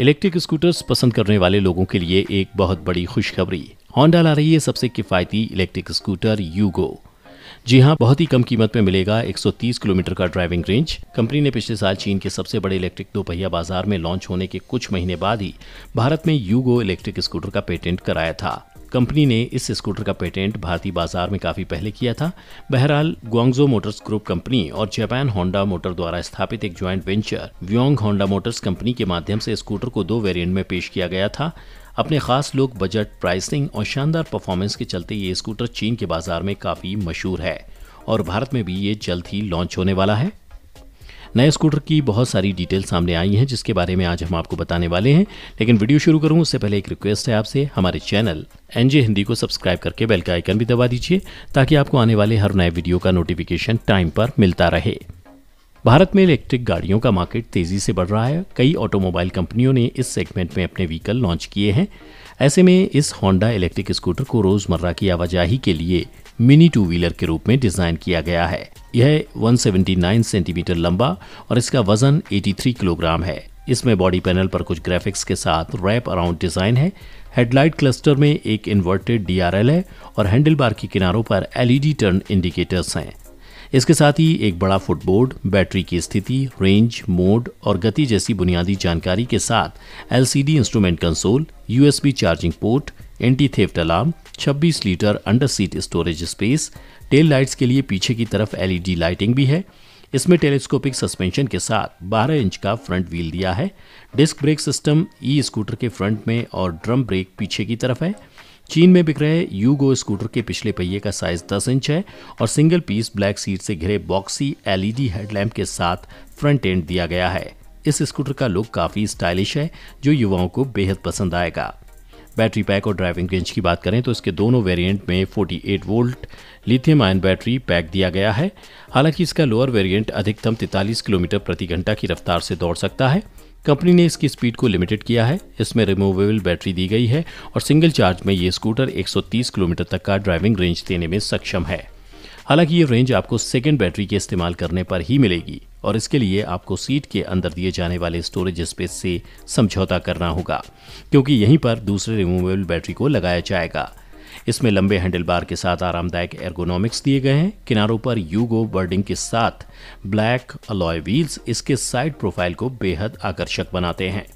electric scooters पसंद करने वाले लोगों के लिए एक बहुत बड़ी खुशखबरी होंडा ला रही है सबसे किफ़ायती इलेक्ट्रिक स्कूटर यूगो जी हाँ बहुत ही कम कीमत में मिलेगा 130 किलोमीटर का ड्राइविंग रेंज कंपनी ने पिछले साल चीन के सबसे बड़े इलेक्ट्रिक दोपहिया बाजार में लॉन्च होने के कुछ महीने बाद ही भारत में यूगो इलेक्ट्रिक स्कूटर का पेटेंट कराया था कंपनी ने इस स्कूटर का पेटेंट भारतीय बाजार में काफी पहले किया था बहरहाल ग्वांगजो मोटर्स ग्रुप कंपनी और जापान होंडा मोटर द्वारा स्थापित एक joint venture Wuyang Honda motors company के माध्यम से स्कूटर को दो वेरिएंट में पेश किया गया था अपने खास लोग बजट प्राइसिंग और शानदार परफॉर्मेंस के चलते ये स्कूटर चीन के बाजार में काफी मशहूर है और भारत में भी ये जल्द ही लॉन्च होने वाला है नए स्कूटर की बहुत सारी डिटेल सामने आई हैं जिसके बारे में आज हम आपको बताने वाले हैं लेकिन वीडियो शुरू करूँ उससे पहले एक रिक्वेस्ट है आपसे हमारे चैनल एन हिंदी को सब्सक्राइब करके बेल का आइकन भी दबा दीजिए ताकि आपको आने वाले हर नए वीडियो का नोटिफिकेशन टाइम पर मिलता रहे भारत में इलेक्ट्रिक गाड़ियों का मार्केट तेजी से बढ़ रहा है कई ऑटोमोबाइल कंपनियों ने इस सेगमेंट में अपने व्हीकल लॉन्च किए हैं ऐसे में इस होंडा इलेक्ट्रिक स्कूटर को रोजमर्रा की आवाजाही के लिए मिनी टू व्हीलर के रूप में डिजाइन किया गया है यह 179 सेंटीमीटर लंबा और इसका वजन 83 किलोग्राम है इसमें बॉडी पैनल पर कुछ ग्राफिक्स के साथ रैप अराउंड डिजाइन है हेडलाइट क्लस्टर में एक इन्वर्टेड डी है और हैंडल बार के किनारों पर एलईडी टर्न इंडिकेटर्स हैं इसके साथ ही एक बड़ा फुटबोर्ड बैटरी की स्थिति रेंज मोड और गति जैसी बुनियादी जानकारी के साथ LCD instrument console USB charging port anti theft alarm 26 litre under seat storage space tail lights के लिए पीछे की तरफ एलईडी लाइटिंग e भी है इसमें टेलीस्कोपिक सस्पेंशन के साथ 12 इंच का फ्रंट व्हील दिया है disc brake system e scooter के फ्रंट में और ड्रम ब्रेक पीछे की तरफ है चीन में बिक रहे यूगो स्कूटर के पिछले पहिए का साइज 10 इंच है और सिंगल पीस ब्लैक सीट से घिरे बॉक्सी एलईडी हेडलैम्प के साथ फ्रंट एंड दिया गया है इस स्कूटर का लुक काफी स्टाइलिश है जो युवाओं को बेहद पसंद आएगा बैटरी पैक और ड्राइविंग रेंज की बात करें तो इसके दोनों वेरिएंट में 48 volt lithium ion battery pack दिया गया है हालांकि इसका लोअर वेरिएंट अधिकतम 43 किलोमीटर प्रति घंटा की रफ्तार से दौड़ सकता है कंपनी ने इसकी स्पीड को लिमिटेड किया है इसमें रिमूवेबल बैटरी दी गई है और सिंगल चार्ज में ये स्कूटर 130 किलोमीटर तक का ड्राइविंग रेंज देने में सक्षम है हालांकि ये रेंज आपको सेकेंड बैटरी के इस्तेमाल करने पर ही मिलेगी और इसके लिए आपको सीट के अंदर दिए जाने वाले स्टोरेज स्पेस से समझौता करना होगा क्योंकि यहीं पर दूसरे रिमूवेबल बैटरी को लगाया जाएगा इसमें लंबे हैंडल बार के साथ आरामदायक एर्गोनॉमिक्स दिए गए हैं किनारों पर यूगो बर्डिंग के साथ ब्लैक अलॉय व्हील्स इसके साइड प्रोफाइल को बेहद आकर्षक बनाते हैं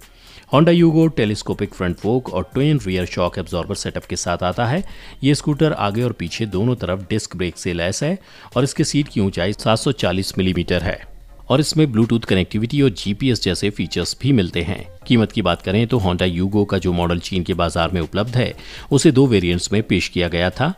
Honda U Go telescopic front fork और twin rear shock absorber setup के साथ आता है ये स्कूटर आगे और पीछे दोनों तरफ डिस्क ब्रेक से लैस है और इसके सीट की ऊंचाई 740 मिलीमीटर है और इसमें ब्लूटूथ कनेक्टिविटी और जीपीएस जैसे फीचर्स भी मिलते हैं कीमत की बात करें तो होंडा यूगो का जो मॉडल चीन के बाजार में उपलब्ध है उसे दो वेरिएंट्स में पेश किया गया था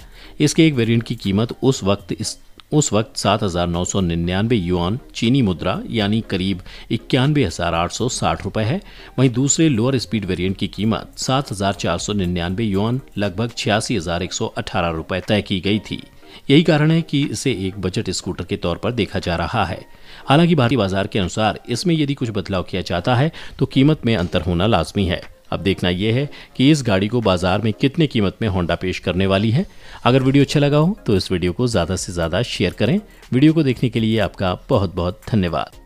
इसके एक वेरिएंट की कीमत उस वक्त इस उस वक्त सात हजार नौ सौ निन्यानवे युआन चीनी मुद्रा यानी करीब इक्यानवे हजार आठ सौ साठ रुपए है वहीं दूसरे लोअर स्पीड वेरिएंट की कीमत सात हजार चार सौ निन्यानवे युआन लगभग छियासी हजार एक सौ अठारह रुपए तय की गई थी यही कारण है कि इसे एक बजट स्कूटर के तौर पर देखा जा रहा है हालांकि भारतीय बाजार के अनुसार इसमें यदि कुछ बदलाव किया जाता है तो कीमत में अंतर होना लाजमी है अब देखना यह है कि इस गाड़ी को बाजार में कितने कीमत में होंडा पेश करने वाली है अगर वीडियो अच्छा लगा हो तो इस वीडियो को ज़्यादा से ज़्यादा शेयर करें वीडियो को देखने के लिए आपका बहुत बहुत धन्यवाद